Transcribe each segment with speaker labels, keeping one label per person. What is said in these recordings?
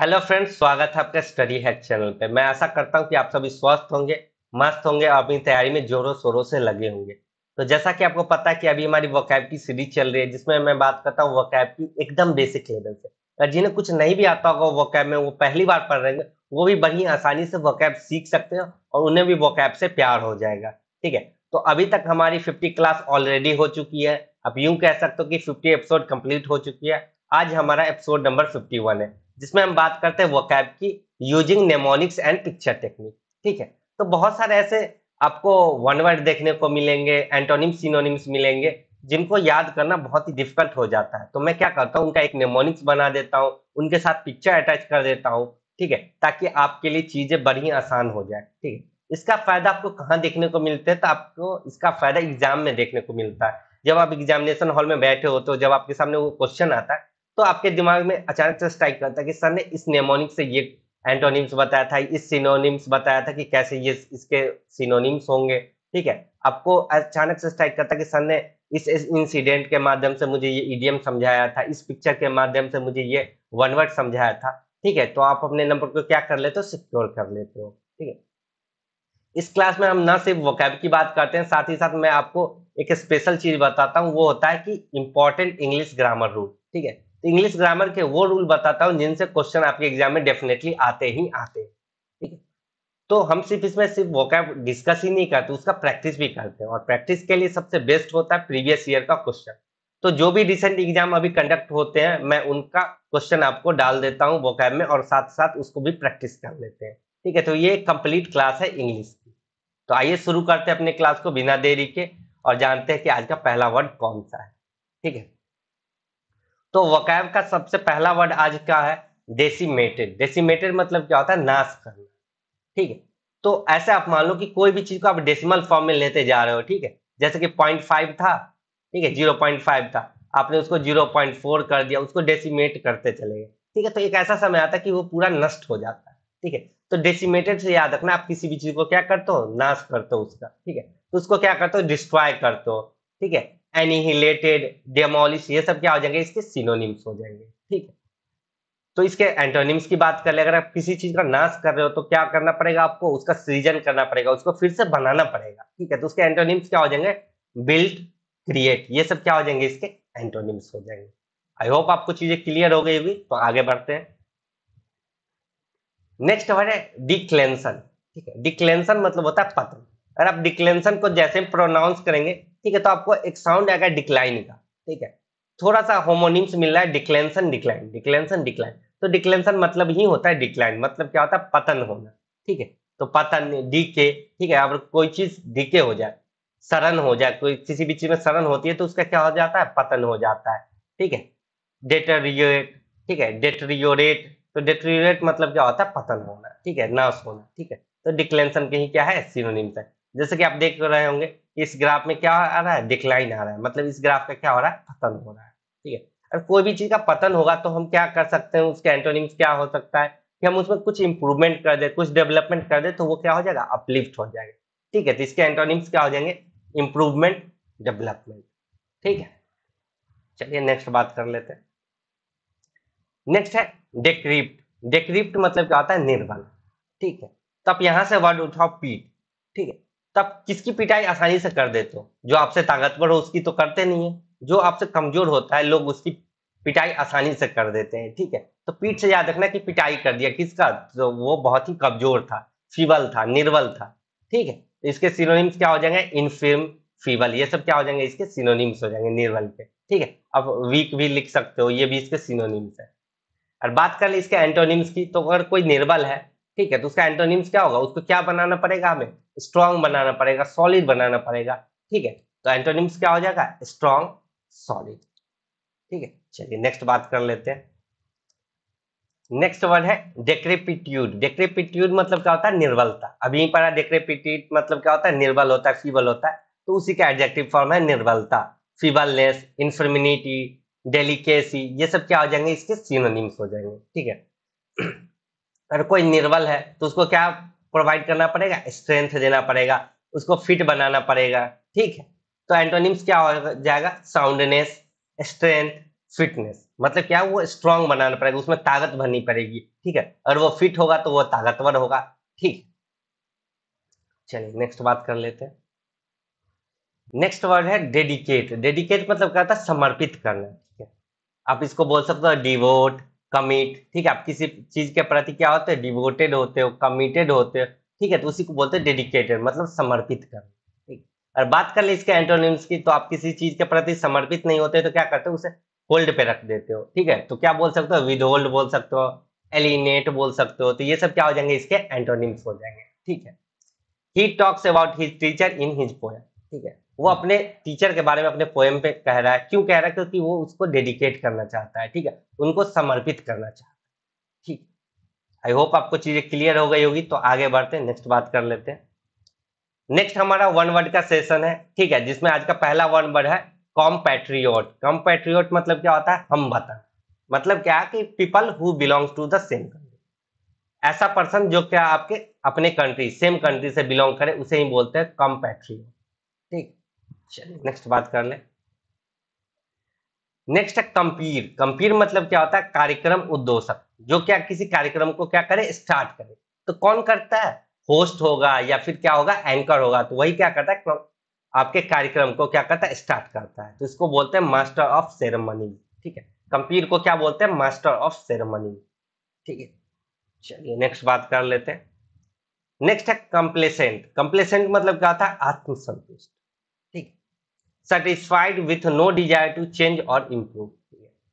Speaker 1: hello friends स्वागत है आपका स्टडी हेड चैनल पे मैं ऐसा करता हूँ कि आप सभी स्वस्थ होंगे मस्त होंगे और अपनी तैयारी में जोरों शोरों से लगे होंगे तो जैसा कि आपको पता है कि अभी हमारी वकैब की सीरीज चल रही है जिसमें मैं बात करता हूँ वकैब की एकदम बेसिक लेवल से और जिन्हें कुछ नहीं भी आता होगा वकैब में वो पहली बार पढ़ रहे हैं वो भी बड़ी आसानी से वकैब सीख सकते हैं और उन्हें भी वकैब से प्यार हो जाएगा ठीक है तो अभी तक हमारी फिफ्टी क्लास ऑलरेडी हो चुकी है आप यूं कह सकते हो कि फिफ्टी एपिसोड कंप्लीट हो चुकी है आज हमारा एपिसोड नंबर फिफ्टी वन है जिसमें हम बात करते हैं वोकैब की using mnemonics and picture technique ठीक है तो बहुत सारे ऐसे आपको वन वर्ड देखने को मिलेंगे एंटोनिम सिनोनिम्स मिलेंगे जिनको याद करना बहुत ही डिफिकल्ट हो जाता है तो मैं क्या करता हूँ उनका एक नेमोनिक्स बना देता हूँ उनके साथ पिक्चर अटैच कर देता हूँ ठीक है ताकि आपके लिए चीजें बड़ी आसान हो जाए ठीक है इसका फायदा आपको कहाँ देखने को मिलता है तो आपको इसका फायदा एग्जाम में देखने को मिलता है जब आप एग्जामिनेशन हॉल में बैठे हो तो जब आपके सामने वो क्वेश्चन आता है तो आपके दिमाग में अचानक से स्ट्राइक करता है कि सर ने इस नेमोनिक से ये एंटोनिम्स बताया था इस सिनोनिम्स बताया था कि कैसे ये इसके सिनोनिम्स होंगे ठीक है आपको अचानक से स्ट्राइक करता कि सर ने इस इंसिडेंट के माध्यम से मुझे ये ईडीएम समझाया था इस पिक्चर के माध्यम से मुझे ये वन वर्ड समझाया था ठीक है तो आप अपने नंबर को क्या कर लेते हो सिक्योर कर लेते हो ठीक है इस क्लास में हम ना सिर्फ वोकैब की बात करते हैं साथ ही साथ मैं आपको एक स्पेशल चीज बताता हूँ वो होता है कि इंपॉर्टेंट इंग्लिश ग्रामर रूल ठीक है इंग्लिश ग्रामर के वो रूल बताता हूँ जिनसे क्वेश्चन आपके एग्जाम में डेफिनेटली आते ही आते हैं ठीक है तो हम सिर्फ इसमें सिर्फ वोकैब डिस्कस ही नहीं करते उसका प्रैक्टिस भी करते हैं और प्रैक्टिस के लिए सबसे बेस्ट होता है प्रीवियस ईयर का क्वेश्चन तो जो भी रिसेंट एग्जाम अभी कंडक्ट होते हैं मैं उनका क्वेश्चन आपको डाल देता हूँ वोकैब में और साथ साथ उसको भी प्रैक्टिस कर लेते हैं ठीक है तो ये कंप्लीट क्लास है इंग्लिश की तो आइए शुरू करते हैं अपने क्लास को बिना देरी के और जानते हैं कि आज का पहला वर्ड कौन सा है ठीक है तो वकैब का सबसे पहला वर्ड आज क्या है डेसीमेटेड डेसीमेटेड मतलब क्या होता है नाश करना ठीक है तो ऐसे आप मान लो कि कोई भी चीज को आप डेसिमल फॉर्म में लेते जा रहे हो ठीक है जैसे कि पॉइंट फाइव था ठीक है जीरो पॉइंट फाइव था आपने उसको जीरो पॉइंट फोर कर दिया उसको डेसीमेट करते चले गए ठीक है तो एक ऐसा समय आता है कि वो पूरा नष्ट हो जाता है ठीक है तो डेसीमेटेड से याद रखना आप किसी भी चीज को क्या करते हो नाश करते हो उसका ठीक है तो उसको क्या करते हो डिस्ट्रॉय करते हो ठीक है एनिहिलेटेड डेमोलिश ये सब क्या हो जाएंगे इसके सिनोनिम्स हो जाएंगे ठीक है तो इसके एंटोनिम्स की बात कर ले अगर आप किसी चीज का नाश कर रहे हो तो क्या करना पड़ेगा आपको उसका सृजन करना पड़ेगा उसको फिर से बनाना पड़ेगा ठीक है तो उसके एंटोनिम्स क्या हो जाएंगे बिल्ड क्रिएट ये सब क्या हो जाएंगे इसके एंटोनिम्स हो जाएंगे आई होप आपको चीजें क्लियर हो गई होगी तो आगे बढ़ते हैं नेक्स्ट हमारे डिक्लेंसन ठीक है डिक्लेंसन मतलब होता है पतन अगर आप डिक्लेंसन को जैसे प्रोनाउंस करेंगे ठीक है तो आपको एक साउंड आएगा डिक्लाइन का ठीक है थोड़ा सा होमोनिम्स मिल रहा है डिक्लेंसन डिक्लाइन डिक्लेंसन डिक्लाइन तो डिक्लेंसन मतलब ही होता है डिक्लाइन मतलब क्या होता है पतन होना ठीक है तो पतन डीके ठीक है अब कोई चीज डीके हो जाए सरन हो जाए कोई किसी भी चीज में सरन होती है तो उसका क्या हो जाता है पतन हो जाता है ठीक है डेटरियोरेट ठीक है डेटरियोरेट तो डेटरियोरेट मतलब क्या होता है पतन होना ठीक है नाश होना ठीक है तो डिक्लेंसन के ही क्या है सिनोनिम्स है जैसे कि आप देख रहे होंगे इस ग्राफ में क्या आ रहा है डिक्लाइन आ रहा है मतलब इस ग्राफ का क्या हो रहा है पतन हो रहा है ठीक है अगर कोई भी चीज का पतन होगा तो हम क्या कर सकते हैं उसके एंटोनिम्स क्या हो सकता है कि हम उसमें कुछ इंप्रूवमेंट कर दे कुछ डेवलपमेंट कर दे तो वो क्या हो जाएगा अपलिफ्ट हो जाएगा ठीक है तो इसके एंटोनिम्स क्या हो जाएंगे इंप्रूवमेंट डेवलपमेंट ठीक है चलिए नेक्स्ट बात कर लेते हैं नेक्स्ट है डेक्रिप्ट डेक्रिप्ट मतलब क्या होता है निर्बल ठीक है तो आप यहां से वर्ड उठाओ पीट ठीक है तब किसकी पिटाई आसानी से कर देते हो जो आपसे ताकतवर हो उसकी तो करते नहीं है जो आपसे कमजोर होता है लोग उसकी पिटाई आसानी से कर देते हैं ठीक है तो पीठ से याद रखना कि पिटाई कर दिया किसका तो वो बहुत ही कमजोर था फीबल था निर्बल था ठीक है इसके सिनोनिम्स क्या हो जाएंगे इनफिर्म फीबल ये सब क्या हो जाएंगे इसके सिनोनिम्स हो जाएंगे निर्बल के ठीक है अब वीक भी लिख सकते हो ये भी इसके सिनोनिम्स है और बात कर ले इसके एंटोनिम्स की तो अगर कोई निर्बल है ठीक है तो उसका एंटोनिम्स क्या होगा उसको क्या बनाना पड़ेगा हमें स्ट्रॉन्ग बनाना पड़ेगा सॉलिड बनाना पड़ेगा ठीक है तो एंटोनिम्स क्या हो जाएगा स्ट्रॉन्ग सॉलिड ठीक है चलिए नेक्स्ट बात कर लेते हैं नेक्स्ट वर्ड है डेक्रेपिट्यूड डेक्रेपिट्यूड मतलब क्या होता है निर्बलता अभी पढ़ा डेक्रेपिट्यूड मतलब क्या होता है निर्बल होता है फीबल होता है तो उसी का एडजेक्टिव फॉर्म है निर्बलता फीबलनेस इन्फर्मिनिटी डेलिकेसी ये सब क्या हो जाएंगे इसके सिनोनिम्स हो जाएंगे ठीक है अगर कोई निर्बल है तो उसको क्या प्रोवाइड करना पड़ेगा स्ट्रेंथ देना पड़ेगा उसको फिट बनाना पड़ेगा ठीक है तो एंटोनिम्स क्या हो जाएगा साउंडनेस स्ट्रेंथ फिटनेस मतलब क्या वो स्ट्रांग बनाना पड़ेगा उसमें ताकत भरनी पड़ेगी ठीक है और वो फिट होगा तो वो ताकतवर होगा ठीक चलिए नेक्स्ट बात कर लेते हैं नेक्स्ट वर्ड है डेडिकेट डेडिकेट मतलब क्या था समर्पित करना ठीक है आप इसको बोल सकते हो डिवोट कमिट ठीक है आप किसी चीज के प्रति क्या होते हैं डिवोटेड होते हो कमिटेड होते हो ठीक है तो उसी को बोलते हैं डेडिकेटेड मतलब समर्पित कर ठीक और बात कर ले इसके एंटोनिम्स की तो आप किसी चीज के प्रति समर्पित नहीं होते तो क्या करते हो उसे होल्ड पे रख देते हो ठीक है तो क्या बोल सकते हो विद होल्ड बोल सकते हो एलिनेट बोल सकते हो तो ये सब क्या हो जाएंगे इसके एंटोनिम्स हो जाएंगे ठीक है he talks about his teacher in his poem ठीक है वो अपने टीचर के बारे में अपने पोएम पे कह रहा है क्यों कह रहा है क्योंकि वो उसको डेडिकेट करना चाहता है ठीक है उनको समर्पित करना चाहता है ठीक आई होप आपको चीजें क्लियर हो गई होगी तो आगे बढ़ते हैं नेक्स्ट बात कर लेते हैं नेक्स्ट हमारा वन वर्ड का सेशन है ठीक है जिसमें आज का पहला वन वर्ड है कॉम पैट्रियोट कॉम पैट्रियोट मतलब क्या होता है हम बता मतलब क्या कि people who belongs to the same country ऐसा पर्सन जो क्या आपके अपने कंट्री सेम कंट्री से बिलोंग करे उसे ही बोलते हैं कॉम पैट्रियोट ठीक चलिए नेक्स्ट बात कर ले नेक्स्ट है कंपीर कंपीर मतलब क्या होता है कार्यक्रम उद्दोषक जो क्या किसी कार्यक्रम को क्या करे स्टार्ट करे तो कौन करता है होस्ट होगा या फिर क्या होगा एंकर होगा तो वही क्या करता है आपके कार्यक्रम को क्या करता है स्टार्ट करता है तो इसको बोलते हैं मास्टर ऑफ सेरेमनी ठीक है कंपीर को क्या बोलते हैं मास्टर ऑफ सेरेमनी ठीक है चलिए नेक्स्ट बात कर लेते हैं नेक्स्ट है कंप्लेसेंट कंप्लेसेंट मतलब क्या होता है आत्मसंतुष्ट satisfied with no desire to change or improve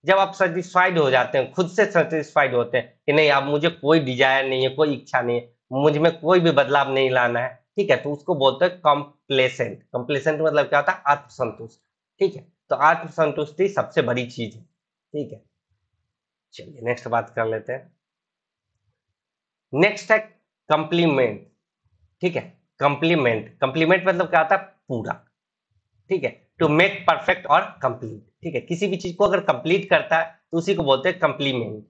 Speaker 1: जब आप सेटिस्फाइड हो जाते हैं खुद से सेटिस्फाइड होते हैं कि नहीं अब मुझे कोई डिजायर नहीं है कोई इच्छा नहीं है मुझ में कोई भी बदलाव नहीं लाना है ठीक है तो उसको बोलते हैं कॉम्प्लेसेंट कॉम्प्लेसेंट मतलब क्या होता है आत्मसंतुष्ट ठीक है तो आत्मसंतुष्टि सबसे बड़ी चीज है ठीक है चलिए नेक्स्ट बात कर लेते हैं नेक्स्ट है कंप्लीमेंट ठीक है कंप्लीमेंट कंप्लीमेंट मतलब क्या होता है पूरा ठीक है टू मेक परफेक्ट और कंप्लीट ठीक है किसी भी चीज को अगर कंप्लीट करता है तो उसी को बोलते हैं कंप्लीमेंट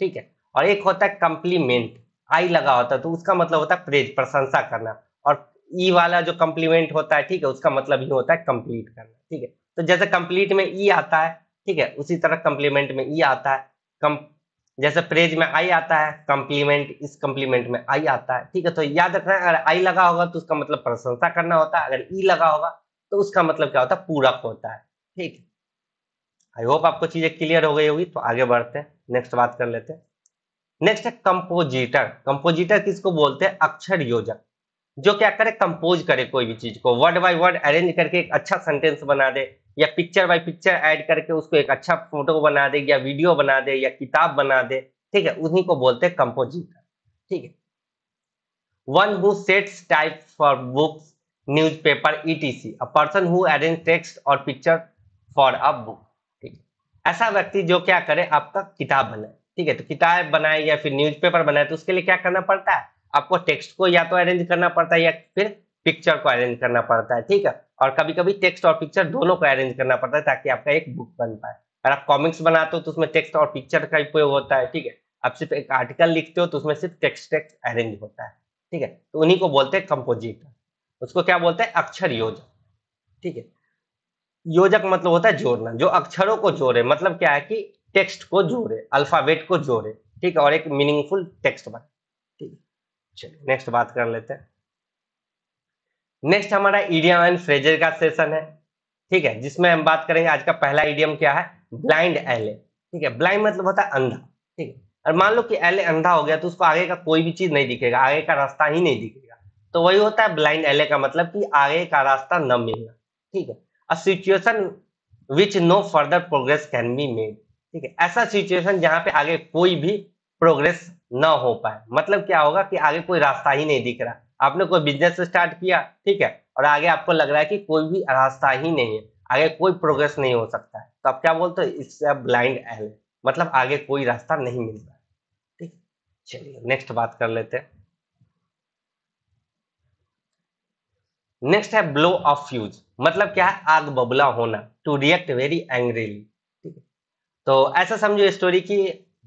Speaker 1: ठीक है और एक होता है कंप्लीमेंट आई लगा होता है तो उसका मतलब होता है प्रेज प्रशंसा करना और ई e वाला जो कंप्लीमेंट होता है ठीक है उसका मतलब ही होता है कंप्लीट करना ठीक है तो जैसे कंप्लीट में ई e आता है ठीक है उसी तरह कंप्लीमेंट में ई e आता है कम जैसे प्रेज में आई आता है कंप्लीमेंट इस कंप्लीमेंट में आई आता है ठीक है तो याद रखना है अगर आई लगा होगा तो उसका मतलब प्रशंसा करना होता है अगर ई लगा होगा तो उसका मतलब क्या होता है पूरक होता है ठीक है आई होप आपको चीजें क्लियर हो गई होगी तो आगे बढ़ते हैं नेक्स्ट बात कर लेते हैं नेक्स्ट है कंपोजिटर कंपोजिटर किसको बोलते हैं अक्षर योजक जो क्या करे कंपोज करे कोई भी चीज को वर्ड बाय वर्ड अरेंज करके एक अच्छा सेंटेंस बना दे या पिक्चर बाय पिक्चर ऐड करके उसको एक अच्छा फोटो बना दे या वीडियो बना दे या किताब बना दे ठीक है उन्हीं को बोलते हैं कंपोजिटर ठीक है one book sets type for books newspaper ETC a person who arrange text और पिक्चर फॉर अ बुक ठीक ऐसा व्यक्ति जो क्या करे आपका किताब बनाए ठीक है तो किताब बनाए या फिर न्यूज़पेपर बनाए तो उसके लिए क्या करना पड़ता है आपको टेक्स्ट को या तो अरेंज करना पड़ता है या फिर पिक्चर को अरेंज करना पड़ता है ठीक है और कभी कभी टेक्स्ट और पिक्चर दोनों को अरेंज करना पड़ता है ताकि आपका एक बुक बन पाए अगर आप कॉमिक्स बनाते हो तो उसमें टेक्स्ट और पिक्चर का उपयोग होता है ठीक है आप सिर्फ एक आर्टिकल लिखते हो तो उसमें सिर्फ टेक्स्ट टेक्स्ट अरेंज होता है ठीक है तो उन्हीं को बोलते हैं कंपोजिटर उसको क्या बोलते हैं अक्षर योजक ठीक है योजक मतलब होता है जोड़ना जो अक्षरों को जोड़े मतलब क्या है कि टेक्स्ट को जोड़े अल्फाबेट को जोड़े ठीक है और एक मीनिंगफुल टेक्स्ट बने ठीक चलिए नेक्स्ट बात कर लेते हैं नेक्स्ट हमारा ईडियम एंड फ्रेजर का सेशन है ठीक है जिसमें हम बात करेंगे आज का पहला ईडियम क्या है ब्लाइंड एले ठीक है ब्लाइंड मतलब होता है अंधा ठीक है और मान लो कि एले अंधा हो गया तो उसको आगे का कोई भी चीज नहीं दिखेगा आगे का रास्ता ही नहीं दिखेगा तो वही होता है ब्लाइंड एले का मतलब कि आगे का रास्ता न मिलना ठीक है a situation which no further progress can be made ठीक है ऐसा सिचुएशन जहां पे आगे कोई भी प्रोग्रेस न हो पाए मतलब क्या होगा कि आगे कोई रास्ता ही नहीं दिख रहा आपने कोई बिजनेस स्टार्ट किया ठीक है और आगे आपको लग रहा है कि कोई भी रास्ता ही नहीं है आगे कोई प्रोग्रेस नहीं हो सकता है तो आप क्या बोलते हो इट्स ब्लाइंड एल मतलब आगे कोई रास्ता नहीं मिलता ठीक चलिए नेक्स्ट बात कर लेते हैं नेक्स्ट है ब्लो ऑफ फ्यूज मतलब क्या है आग बबला होना टू रिएक्ट वेरी एंग्रीली ठीक है तो ऐसा समझो स्टोरी की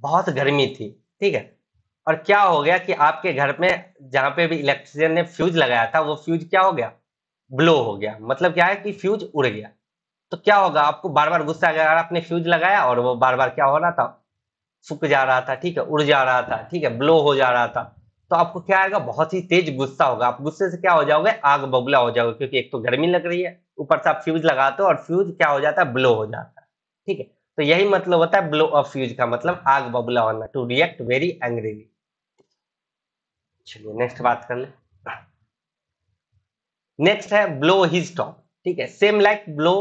Speaker 1: बहुत गर्मी थी ठीक है और क्या हो गया कि आपके घर में जहां पे भी इलेक्ट्रिशियन ने फ्यूज लगाया था वो फ्यूज क्या हो गया ब्लो हो गया मतलब क्या है कि फ्यूज उड़ गया तो क्या होगा आपको बार बार गुस्सा आ गया आपने फ्यूज लगाया और वो बार बार क्या हो रहा था फुक जा रहा था ठीक है उड़ जा रहा था ठीक है ब्लो हो जा रहा था तो आपको क्या आएगा बहुत ही तेज गुस्सा होगा आप गुस्से से क्या हो जाओगे आग बबूला हो जाओगे क्योंकि एक तो गर्मी लग रही है ऊपर से आप फ्यूज लगाते हो और फ्यूज क्या हो जाता है ब्लो हो जाता है ठीक है तो यही मतलब होता है ब्लो ऑफ फ्यूज का मतलब आग बबूला होना टू रिएक्ट वेरी एंग्रीली चलिए नेक्स्ट बात कर ले नेक्स्ट है ब्लो हिज टॉप ठीक है same like blow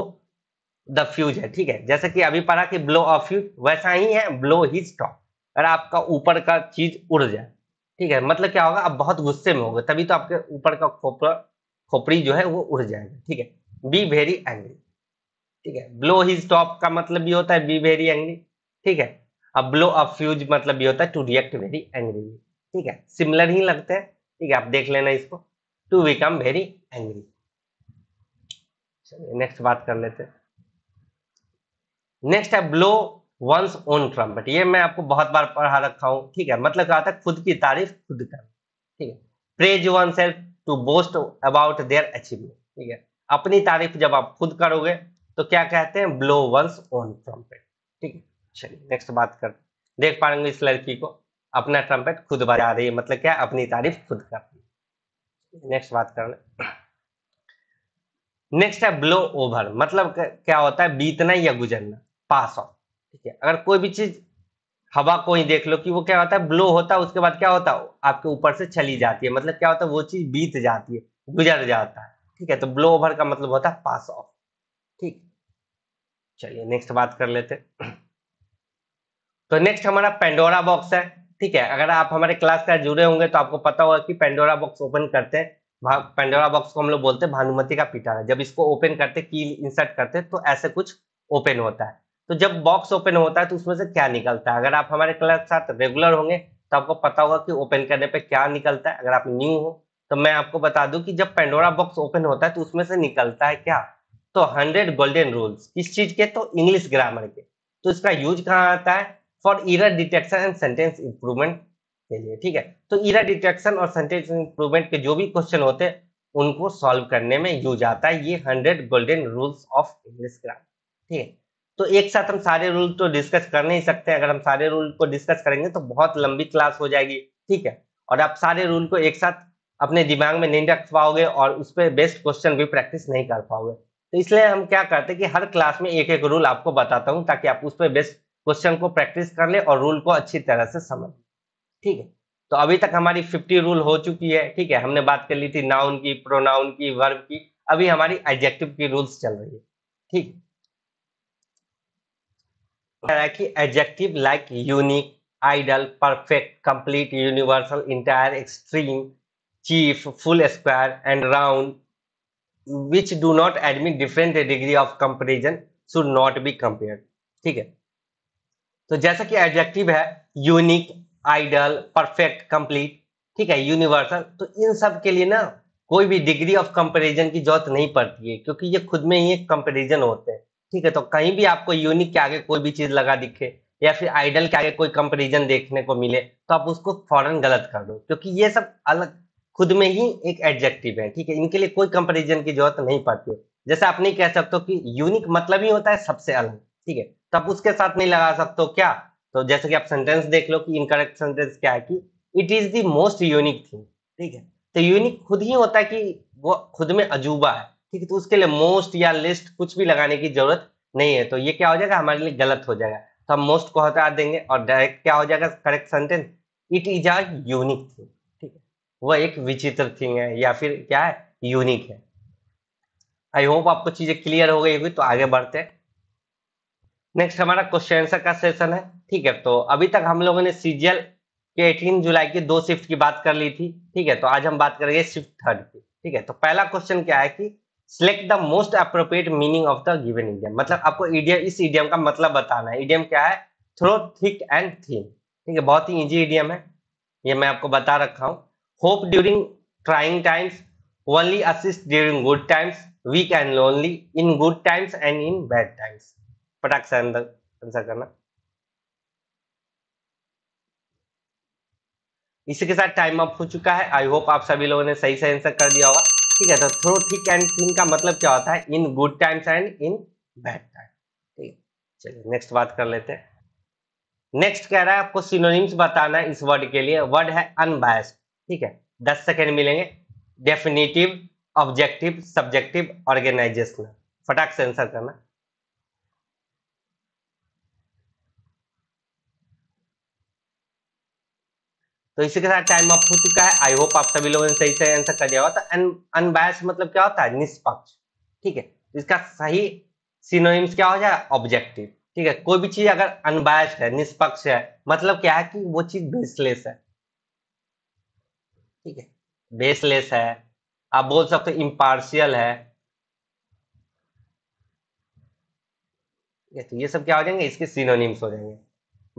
Speaker 1: the fuse है ठीक है जैसे कि अभी पढ़ा कि ब्लो ऑफ फ्यूज वैसा ही है ब्लो हिज टॉप अगर आपका ऊपर का चीज उड़ जाए ठीक है मतलब क्या होगा आप बहुत गुस्से में होगा तभी तो आपके ऊपर का खोपड़ा खोपड़ी जो है वो उड़ जाएगा ठीक है बी वेरी एंग्री ठीक है ब्लो हिज टॉप का मतलब भी होता है बी वेरी एंग्री ठीक है अब ब्लो अ फ्यूज मतलब भी होता है टू रिएक्ट वेरी एंग्री ठीक है सिमिलर ही लगते हैं ठीक है आप देख लेना इसको टू बिकम वेरी एंग्री चलिए नेक्स्ट बात कर लेते हैं नेक्स्ट है ब्लो वंस ओन ट्रम्पट ये मैं आपको बहुत बार पढ़ा रखा हूं ठीक है मतलब कहा था खुद की तारीफ खुद कर ठीक है praise oneself to boast about their achievement ठीक है अपनी तारीफ जब आप खुद करोगे तो क्या कहते हैं ब्लो वंस ओन ट्रम्पेट ठीक है चलिए नेक्स्ट बात कर देख पा इस लड़की को अपना ट्रम्पेट खुद बजा रही है मतलब क्या अपनी तारीफ खुद कर रही है नेक्स्ट बात कर नेक्स्ट है ब्लो ओवर मतलब क्या होता है बीतना या गुजरना पास ऑफ ठीक है अगर कोई भी चीज हवा को ही देख लो कि वो क्या होता है ब्लो होता है उसके बाद क्या होता है आपके ऊपर से चली जाती है मतलब क्या होता है वो चीज बीत जाती है गुजर जाता है ठीक है तो ब्लो ओवर का मतलब होता है पास ऑफ ठीक चलिए नेक्स्ट बात कर लेते तो नेक्स्ट हमारा पेंडोरा बॉक्स है ठीक है अगर आप हमारे क्लास का जुड़े होंगे तो आपको पता होगा कि पेंडोरा बॉक्स ओपन करते हैं पेंडोरा बॉक्स को हम लोग बोलते हैं भानुमति का पिटारा जब इसको ओपन करते की इंसर्ट करते तो ऐसे कुछ ओपन होता है तो जब बॉक्स ओपन होता है तो उसमें से क्या निकलता है अगर आप हमारे क्लास के साथ रेगुलर होंगे तो आपको पता होगा कि ओपन करने पे क्या निकलता है अगर आप न्यू हो तो मैं आपको बता दूं कि जब पेंडोरा बॉक्स ओपन होता है तो उसमें से निकलता है क्या तो हंड्रेड गोल्डन रूल्स किस चीज के तो इंग्लिश ग्रामर के तो इसका यूज कहाँ आता है for error detection and sentence improvement के लिए ठीक है तो इरा डिटेक्शन और सेंटेंस इंप्रूवमेंट के जो भी क्वेश्चन होते हैं उनको सॉल्व करने में यूज आता है ये hundred golden rules of English grammar ठीक है तो एक साथ हम सारे रूल तो डिस्कस कर नहीं सकते अगर हम सारे रूल को डिस्कस करेंगे तो बहुत लंबी क्लास हो जाएगी ठीक है और आप सारे रूल को एक साथ अपने दिमाग में नहीं रख पाओगे और उस पर बेस्ट क्वेश्चन भी प्रैक्टिस नहीं कर पाओगे तो इसलिए हम क्या करते हैं कि हर क्लास में एक एक रूल आपको बताता हूँ ताकि आप उस पर बेस्ट क्वेश्चन को प्रैक्टिस कर ले और रूल को अच्छी तरह से समझ ठीक है तो अभी तक हमारी फिफ्टी रूल हो चुकी है ठीक है हमने बात कर ली थी नाउन की प्रोनाउन की वर्ब की अभी हमारी एडजेक्टिव की रूल्स चल रही है ठीक है adjective like unique ideal perfect complete universal entire extreme chief full square and round which do not admit different degree of comparison should not be compare ठीक है तो जैसा कि एडजेक्टिव है यूनिक आइडल परफेक्ट कंप्लीट ठीक है universal तो इन सब के लिए ना कोई भी डिग्री ऑफ कंपेरिजन की जरूरत नहीं पड़ती है क्योंकि ये खुद में ही एक कंपेरिजन होते हैं ठीक है तो कहीं भी आपको यूनिक के आगे कोई भी चीज लगा दिखे या फिर आइडल के आगे कोई कंपेरिजन देखने को मिले तो आप उसको फौरन गलत कर दो क्योंकि ये सब अलग खुद में ही एक एडजेक्टिव है ठीक है इनके लिए कोई कंपेरिजन की जरूरत नहीं पड़ती है जैसे आप नहीं कह सकते कि यूनिक मतलब ही होता है सबसे अलग ठीक है तो आप उसके साथ नहीं लगा सकते हो क्या तो जैसे कि आप सेंटेंस देख लो कि इनकरेक्ट सेंटेंस क्या है कि it is the most unique thing ठीक है तो यूनिक खुद ही होता है कि वो खुद में अजूबा है ठीक है तो उसके लिए मोस्ट या लिस्ट कुछ भी लगाने की जरूरत नहीं है तो ये क्या हो जाएगा हमारे लिए गलत हो जाएगा तो हम मोस्ट को हटा देंगे और डायरेक्ट क्या हो जाएगा correct sentence it is are unique thing ठीक है वह एक विचित्र थिंग है या फिर क्या है यूनिक है आई होप आपको चीजें क्लियर हो गई होगी तो आगे बढ़ते हैं नेक्स्ट हमारा क्वेश्चन आंसर का सेशन है ठीक है तो अभी तक हम लोगों ने सीजीएल के 18 जुलाई की दो शिफ्ट की बात कर ली थी ठीक है तो आज हम बात करेंगे शिफ्ट थर्ड की ठीक है तो पहला क्वेश्चन क्या है कि select the most appropriate meaning of the given idiom मतलब आपको इडियम इस इडियम का मतलब बताना है इडियम क्या है थ्रो थिक एंड थिन ठीक है बहुत ही इजी इडियम है ये मैं आपको बता रखा हूँ hope during trying times only assist during good times weak and lonely in good times and in bad times फटाक से अंदर आंसर करना इसी के साथ टाइम अप हो चुका है आई होप आप सभी लोगों ने सही से आंसर कर दिया होगा ठीक है तो थ्रो थिक एंड थिन का मतलब क्या होता है in good times and in bad time ठीक है चलिए नेक्स्ट बात कर लेते हैं नेक्स्ट कह रहा है आपको सिनोनिम्स बताना है इस वर्ड के लिए वर्ड है अनबायस ठीक है दस सेकेंड मिलेंगे डेफिनेटिव ऑब्जेक्टिव सब्जेक्टिव ऑर्गेनाइजेशनल फटाक से आंसर करना तो इसी के साथ टाइम अप हो चुका है आई होप आप सभी लोगों ने सही से आंसर कर दिया होगा अनबायस तो मतलब क्या होता है निष्पक्ष ठीक है तो इसका सही सिनोनिम्स क्या हो जाए ऑब्जेक्टिव ठीक है कोई भी चीज अगर अनबायस है निष्पक्ष है मतलब क्या है कि वो चीज बेसलेस है ठीक है बेसलेस है आप बोल सकते हो इम्पार्शियल है तो ये सब क्या हो जाएंगे इसके सिनोनिम्स हो जाएंगे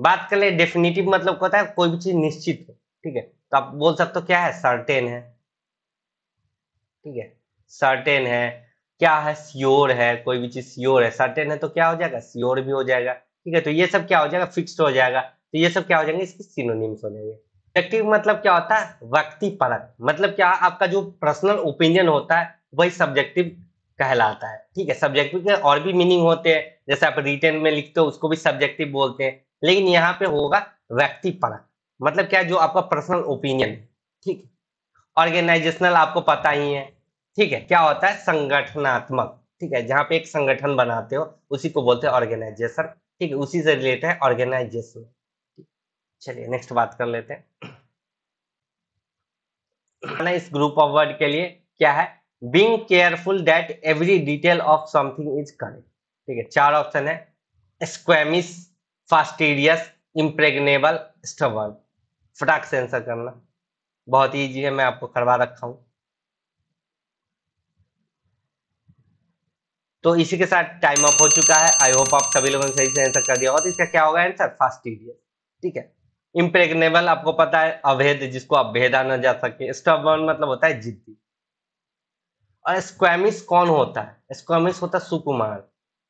Speaker 1: बात कर ले डेफिनेटिव मतलब होता है कोई भी चीज निश्चित हो ठीक है तो आप बोल सकते हो क्या है सर्टेन है ठीक है सर्टेन है क्या है स्योर है कोई भी चीज स्योर है सर्टेन है तो क्या हो जाएगा स्योर भी हो जाएगा ठीक है तो ये सब क्या हो जाएगा फिक्स्ड हो जाएगा तो ये सब क्या हो जाएंगे इसके सिनोनिम्स हो जाएंगे सब्जेक्टिव मतलब क्या होता है व्यक्ति परक मतलब क्या आपका जो पर्सनल ओपिनियन होता है वही सब्जेक्टिव कहलाता है ठीक है सब्जेक्टिव के और भी मीनिंग होते हैं जैसे आप रिटर्न में लिखते हो उसको भी सब्जेक्टिव बोलते हैं लेकिन यहाँ पे होगा व्यक्ति परक मतलब क्या जो आपका पर्सनल ओपिनियन ठीक ऑर्गेनाइजेशनल आपको पता ही है ठीक है क्या होता है संगठनात्मक ठीक है जहां पे एक संगठन बनाते हो उसी को बोलते हैं ऑर्गेनाइजेशन ठीक है उसी से रिलेटेड है ऑर्गेनाइजेशन चलिए नेक्स्ट बात कर लेते हैं इस ग्रुप ऑफ वर्ड के लिए क्या है being careful that every detail of something is correct ठीक है चार ऑप्शन है स्क्वेमिस फास्टीरियस इम्प्रेगनेबल स्टवर्ड फटाक से आंसर करना बहुत ईजी है मैं आपको करवा रखा हूं तो इसी के साथ टाइम अप हो चुका है आई होप आप सभी लोगों ने सही से आंसर कर दिया और इसका क्या होगा आंसर फास्टिडियस ठीक है इम्प्रेगनेबल आपको पता है अभेद जिसको आप भेदा न जा सके स्टबर्न मतलब होता है जिद्दी और स्क्वेमिस कौन होता है स्क्वेमिस होता है सुकुमार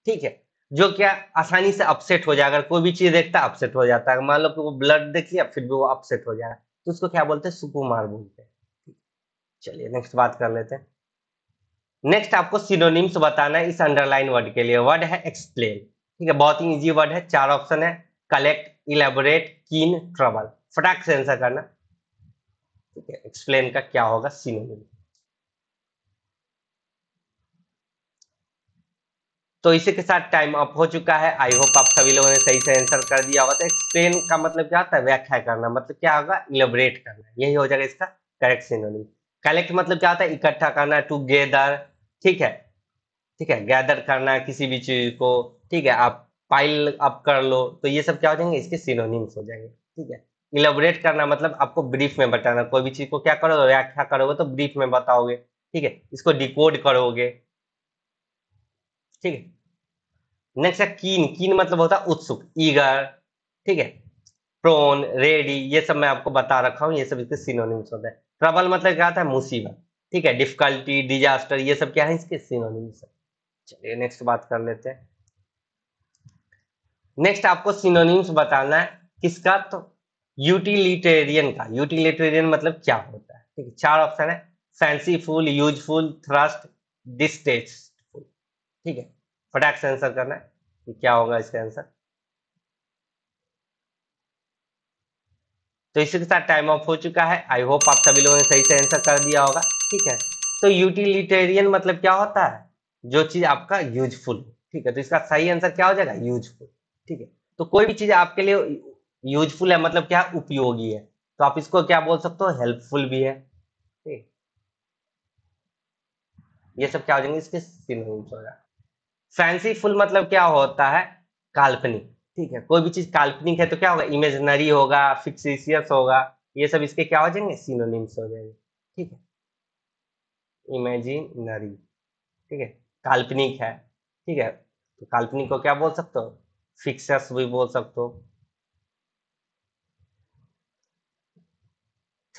Speaker 1: ठीक है जो क्या आसानी से अपसेट हो जाए अगर कोई भी चीज देखता है अपसेट हो जाता है मान लो कि वो ब्लड देख लिया फिर भी वो अपसेट हो जाए तो उसको क्या बोलते हैं सुकुमार बोलते हैं चलिए नेक्स्ट बात कर लेते हैं नेक्स्ट आपको सिनोनिम्स बताना है इस अंडरलाइन वर्ड के लिए वर्ड है एक्सप्लेन ठीक है बहुत ही इजी वर्ड है चार ऑप्शन है कलेक्ट इलेबोरेट कीन ट्रबल फटाक से आंसर करना ठीक है एक्सप्लेन का क्या होगा सिनोनिम्स तो इसी के साथ टाइम अप हो चुका है आई होप आप सभी लोगों ने सही से आंसर कर दिया होगा तो एक्सप्लेन का मतलब क्या होता है व्याख्या करना मतलब क्या होगा इलेबरेट करना यही हो जाएगा इसका करेक्ट सिनोनिम कलेक्ट मतलब क्या होता है इकट्ठा करना टुगेदर ठीक है ठीक है गैदर करना किसी भी चीज को ठीक है आप पाइल अप कर लो तो ये सब क्या हो जाएंगे इसके सिनोनिम्स हो जाएंगे ठीक है इलेबोरेट करना मतलब आपको ब्रीफ में बताना कोई भी चीज को क्या करोगे व्याख्या करोगे तो ब्रीफ में बताओगे ठीक है इसको डिकोड करोगे ठीक है नेक्स्ट है कीन कीन मतलब होता है उत्सुक ईगर ठीक है प्रोन रेडी ये सब मैं आपको बता रखा हूँ ये सब इसके सिनोनिम्स होते हैं ट्रबल मतलब क्या होता है मुसीबत ठीक है डिफिकल्टी डिजास्टर ये सब क्या है इसके सिनोनिम्स है चलिए नेक्स्ट बात कर लेते हैं नेक्स्ट आपको सिनोनिम्स बताना है किसका तो यूटिलिटेरियन का यूटिलिटेरियन मतलब क्या होता है ठीक है चार ऑप्शन है फैंसीफुल यूजफुल थ्रस्ट डिस्टेस्ट ठीक है फटाक से आंसर करना है कि क्या होगा इसका आंसर तो इसी के साथ टाइम ऑफ हो चुका है आई होप आप सभी लोगों ने सही से आंसर कर दिया होगा ठीक है तो यूटिलिटेरियन मतलब क्या होता है जो चीज आपका यूजफुल ठीक है तो इसका सही आंसर क्या हो जाएगा यूजफुल ठीक है तो कोई भी चीज आपके लिए यूजफुल है मतलब क्या उपयोगी है तो आप इसको क्या बोल सकते हो हेल्पफुल भी है ठीक ये सब क्या हो जाएंगे इसके सिनोनिम्स हो जाएगा फैंसीफुल मतलब क्या होता है काल्पनिक ठीक है कोई भी चीज काल्पनिक है तो क्या होगा इमेजनरी होगा फिक्सिशियस होगा ये सब इसके क्या हो जाएंगे सिनोनिम्स हो जाएंगे ठीक है इमेजिनरी ठीक है काल्पनिक है ठीक है तो काल्पनिक को क्या बोल सकते हो फिक्सस भी बोल सकते हो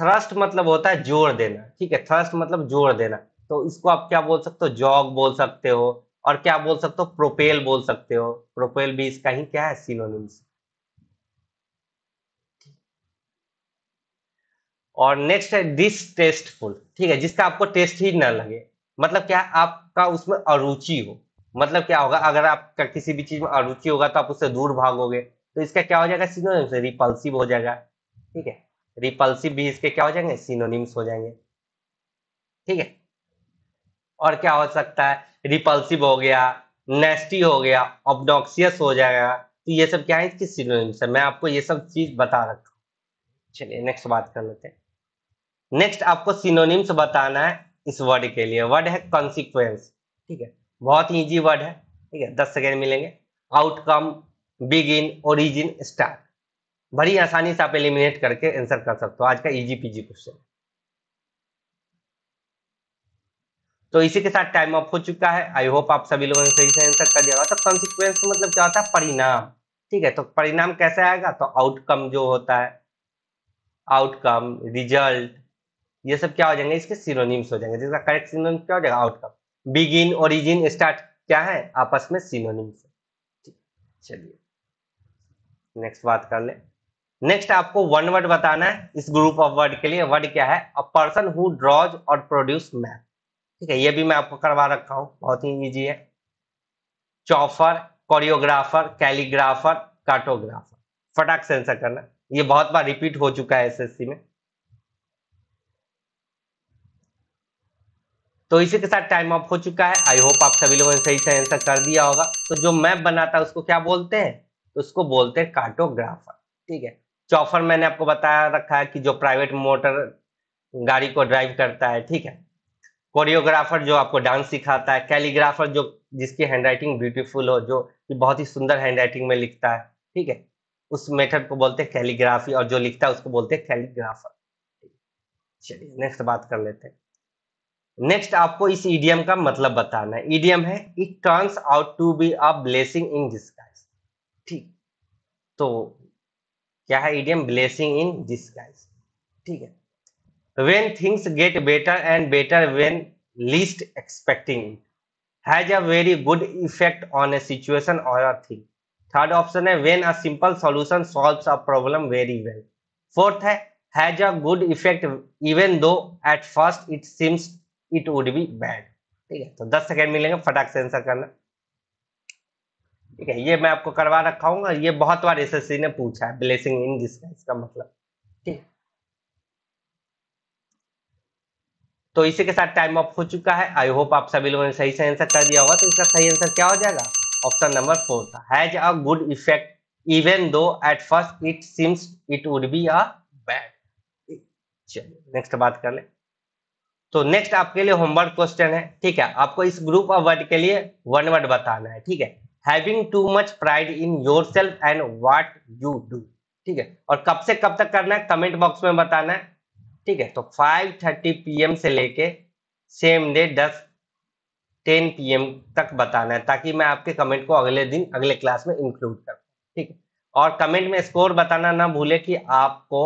Speaker 1: थ्रस्ट मतलब होता है जोर देना ठीक है थ्रस्ट मतलब जोर देना तो इसको आप क्या बोल सकते हो जॉग बोल सकते हो और क्या बोल सकते हो प्रोपेल बोल सकते हो प्रोपेल भी इसका ही क्या है सिनोनिम्स और नेक्स्ट है डिसटेस्टफुल ठीक है जिसका आपको टेस्ट ही ना लगे मतलब क्या आपका उसमें अरुचि हो मतलब क्या होगा अगर आपका किसी भी चीज में अरुचि होगा तो आप उससे दूर भागोगे तो इसका क्या हो जाएगा सिनोनिम्स रिपल्सिव हो जाएगा ठीक है रिपल्सिव भी इसके क्या हो जाएंगे सिनोनिम्स हो जाएंगे ठीक है और क्या हो सकता है रिपल्सिव हो गया नेस्टी हो गया ऑबडॉक्सियस हो जाएगा तो ये सब क्या है इसकी सिनोनिम्स है मैं आपको ये सब चीज बता रखा हूँ चलिए नेक्स्ट बात कर लेते हैं नेक्स्ट आपको सिनोनिम्स बताना है इस वर्ड के लिए वर्ड है कॉन्सिक्वेंस ठीक है बहुत इजी वर्ड है ठीक है दस सेकेंड मिलेंगे आउटकम बिगिन ओरिजिन स्टार्ट बड़ी आसानी से आप एलिमिनेट करके आंसर कर सकते हो आज का इजी पीजी क्वेश्चन तो इसी के साथ टाइम ऑफ हो चुका है आई होप आप सभी लोगों ने सही से आंसर कर दिया तो कॉन्सिक्वेंस मतलब क्या होता है परिणाम ठीक है तो परिणाम कैसे आएगा तो आउटकम जो होता है आउटकम रिजल्ट ये सब क्या हो जाएंगे इसके सिनोनिम्स हो जाएंगे जिसका करेक्ट सिनोनिम क्या हो जाएगा आउटकम बिगिन ओरिजिन स्टार्ट क्या है आपस में सिनोनिम्स चलिए नेक्स्ट बात कर ले नेक्स्ट आपको वन वर्ड बताना है इस ग्रुप ऑफ वर्ड के लिए वर्ड क्या है a person who draws or produce map ठीक है ये भी मैं आपको करवा रखा हूँ बहुत ही ईजी है चौफर कोरियोग्राफर कैलीग्राफर कार्टोग्राफर फटाक से आंसर करना ये बहुत बार रिपीट हो चुका है एसएससी में तो इसी के साथ टाइम ऑफ हो चुका है आई होप आप सभी लोगों ने सही से आंसर कर दिया होगा तो जो मैप बनाता है उसको क्या बोलते हैं तो उसको बोलते हैं कार्टोग्राफर ठीक है चौफर मैंने आपको बताया रखा है कि जो प्राइवेट मोटर गाड़ी को ड्राइव करता है ठीक है कोरियोग्राफर जो आपको डांस सिखाता है कैलीग्राफर जो जिसकी हैंडराइटिंग ब्यूटीफुल हो जो बहुत ही सुंदर हैंडराइटिंग में लिखता है ठीक है उस मेथड को बोलते हैं कैलीग्राफी और जो लिखता है उसको बोलते हैं कैलीग्राफर चलिए नेक्स्ट बात कर लेते हैं नेक्स्ट आपको इस ईडीएम का मतलब बताना है ईडीएम है it turns out to be a blessing in disguise ठीक तो क्या है ईडीएम ब्लेसिंग इन डिस्गाइज ठीक है when things get better and better when least expecting has a very good effect on a situation or a thing third option है when a simple solution solves a problem very well fourth है has a good effect even though at first it seems it would be bad ठीक है तो दस second मिलेंगे फटाक से answer करना ठीक है ये मैं आपको करवा रखा हूँ ये बहुत बार एस ने पूछा है ब्लेसिंग इन दिस का मतलब ठीक है तो इसी के साथ टाइम ऑफ हो चुका है आई होप आप सभी लोगों ने सही से आंसर कर दिया होगा तो इसका सही आंसर क्या हो जाएगा ऑप्शन नंबर फोर था has a good effect even though at first it seems it would be a bad चलिए नेक्स्ट बात कर ले तो नेक्स्ट आपके लिए होमवर्क क्वेश्चन है ठीक है आपको इस ग्रुप ऑफ वर्ड के लिए वन वर्ड बताना है ठीक है having too much pride in yourself and what you do ठीक है और कब से कब तक करना है कमेंट बॉक्स में बताना है ठीक है तो 5:30 पीएम से लेके सेम डे 10 10 पीएम तक बताना है ताकि मैं आपके कमेंट को अगले दिन अगले क्लास में इंक्लूड कर ठीक है और कमेंट में स्कोर बताना ना भूले कि आपको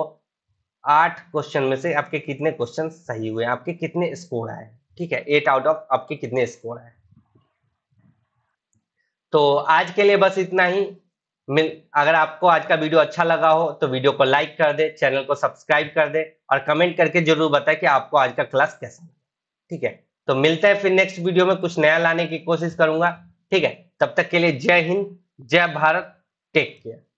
Speaker 1: आठ क्वेश्चन में से आपके कितने क्वेश्चन सही हुए आपके कितने स्कोर आए ठीक है एट आउट ऑफ आपके कितने स्कोर आए तो आज के लिए बस इतना ही अगर आपको आज का वीडियो अच्छा लगा हो तो वीडियो को लाइक कर दे चैनल को सब्सक्राइब कर दे और कमेंट करके जरूर बताए कि आपको आज का क्लास कैसा लगा ठीक है तो मिलते हैं फिर नेक्स्ट वीडियो में कुछ नया लाने की कोशिश करूंगा ठीक है तब तक के लिए जय हिंद जय भारत टेक केयर